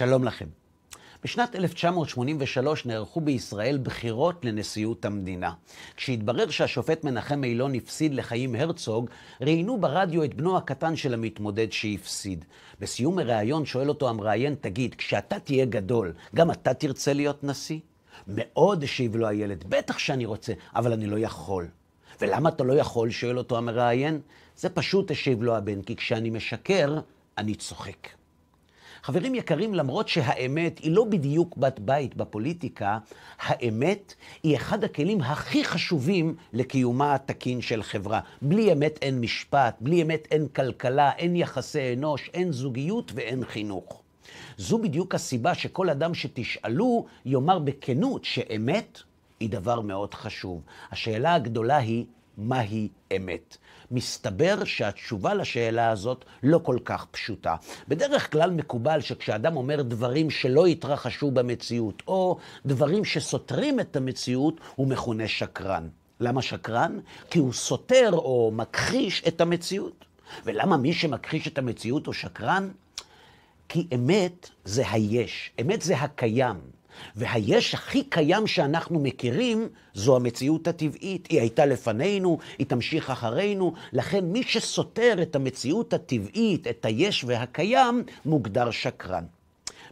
שלום לכם. בשנת 1983 נערכו בישראל בחירות לנשיאות המדינה. כשהתברר שהשופט מנחם אילון הפסיד לחיים הרצוג, ראיינו ברדיו את בנו הקטן של המתמודד שהפסיד. בסיום הראיון שואל אותו המראיין, תגיד, כשאתה תהיה גדול, גם אתה תרצה להיות נשיא? מאוד השיב לו הילד, בטח שאני רוצה, אבל אני לא יכול. ולמה אתה לא יכול? שואל אותו המראיין. זה פשוט השיב לו הבן, כי כשאני משקר, אני צוחק. חברים יקרים, למרות שהאמת היא לא בדיוק בת בית בפוליטיקה, האמת היא אחד הכלים הכי חשובים לקיומה התקין של חברה. בלי אמת אין משפט, בלי אמת אין כלכלה, אין יחסי אנוש, אין זוגיות ואין חינוך. זו בדיוק הסיבה שכל אדם שתשאלו יאמר בכנות שאמת היא דבר מאוד חשוב. השאלה הגדולה היא, מהי אמת. מסתבר שהתשובה לשאלה הזאת לא כל כך פשוטה. בדרך כלל מקובל שכשאדם אומר דברים שלא התרחשו במציאות, או דברים שסותרים את המציאות, הוא מכונה שקרן. למה שקרן? כי הוא סותר או מכחיש את המציאות. ולמה מי שמכחיש את המציאות הוא שקרן? כי אמת זה היש, אמת זה הקיים. והיש הכי קיים שאנחנו מכירים, זו המציאות הטבעית. היא הייתה לפנינו, היא תמשיך אחרינו. לכן מי שסותר את המציאות הטבעית, את היש והקיים, מוגדר שקרן.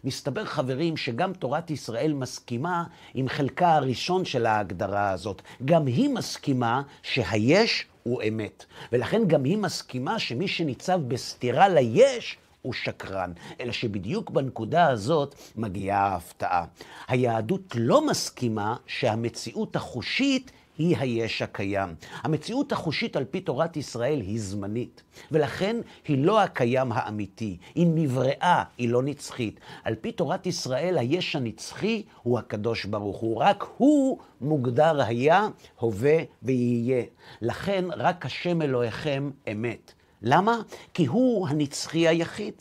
מסתבר, חברים, שגם תורת ישראל מסכימה עם חלקה הראשון של ההגדרה הזאת. גם היא מסכימה שהיש הוא אמת. ולכן גם היא מסכימה שמי שניצב בסתירה ליש הוא שקרן, אלא שבדיוק בנקודה הזאת מגיעה ההפתעה. היהדות לא מסכימה שהמציאות החושית היא היש הקיים. המציאות החושית על פי תורת ישראל היא זמנית, ולכן היא לא הקיים האמיתי. היא נבראה, היא לא נצחית. על פי תורת ישראל, היש הנצחי הוא הקדוש ברוך הוא. רק הוא מוגדר היה, הווה ויהיה. לכן רק השם אלוהיכם אמת. למה? כי הוא הנצחי היחיד.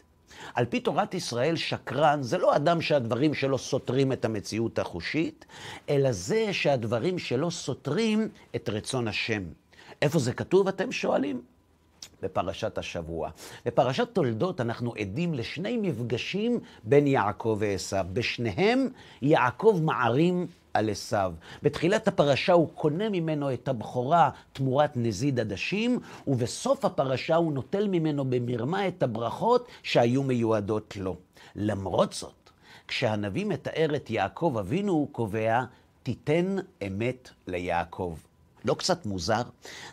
על פי תורת ישראל, שקרן זה לא אדם שהדברים שלו סותרים את המציאות החושית, אלא זה שהדברים שלו סותרים את רצון השם. איפה זה כתוב, אתם שואלים? בפרשת השבוע. בפרשת תולדות אנחנו עדים לשני מפגשים בין יעקב ועשיו. בשניהם יעקב מערים על עשיו. בתחילת הפרשה הוא קונה ממנו את הבכורה תמורת נזיד עדשים, ובסוף הפרשה הוא נוטל ממנו במרמה את הברכות שהיו מיועדות לו. למרות זאת, כשהנביא מתאר את יעקב אבינו, הוא קובע, תיתן אמת ליעקב. לא קצת מוזר?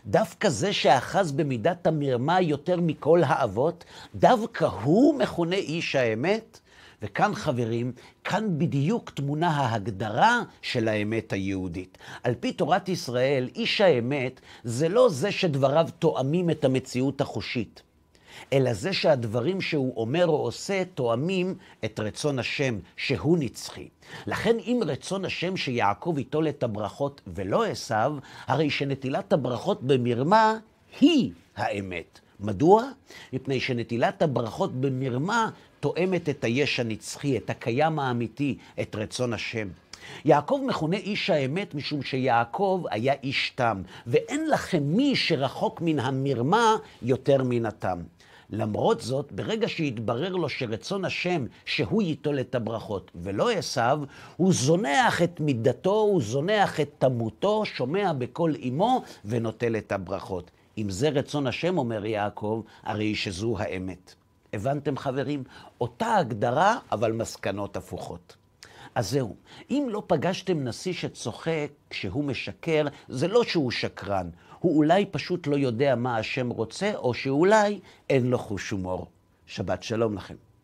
דווקא זה שאחז במידת המרמה יותר מכל האבות, דווקא הוא מכונה איש האמת? וכאן, חברים, כאן בדיוק תמונה ההגדרה של האמת היהודית. על פי תורת ישראל, איש האמת זה לא זה שדבריו תואמים את המציאות החושית. אלא זה שהדברים שהוא אומר או עושה תואמים את רצון השם, שהוא נצחי. לכן אם רצון השם שיעקב ייטול את הברכות ולא עשיו, הרי שנטילת הברכות במרמה היא האמת. מדוע? מפני שנטילת הברכות במרמה תואמת את היש הנצחי, את הקיים האמיתי, את רצון השם. יעקב מכונה איש האמת משום שיעקב היה איש תם, ואין לכם מי שרחוק מן המרמה יותר מן התם. למרות זאת, ברגע שהתברר לו שרצון השם שהוא ייטול את הברכות ולא עשיו, הוא זונח את מידתו, הוא זונח את תמותו, שומע בקול אמו ונוטל את הברכות. אם זה רצון השם, אומר יעקב, הרי שזו האמת. הבנתם חברים? אותה הגדרה, אבל מסקנות הפוכות. אז זהו, אם לא פגשתם נשיא שצוחק כשהוא משקר, זה לא שהוא שקרן, הוא אולי פשוט לא יודע מה השם רוצה, או שאולי אין לו חוש הומור. שבת שלום לכם.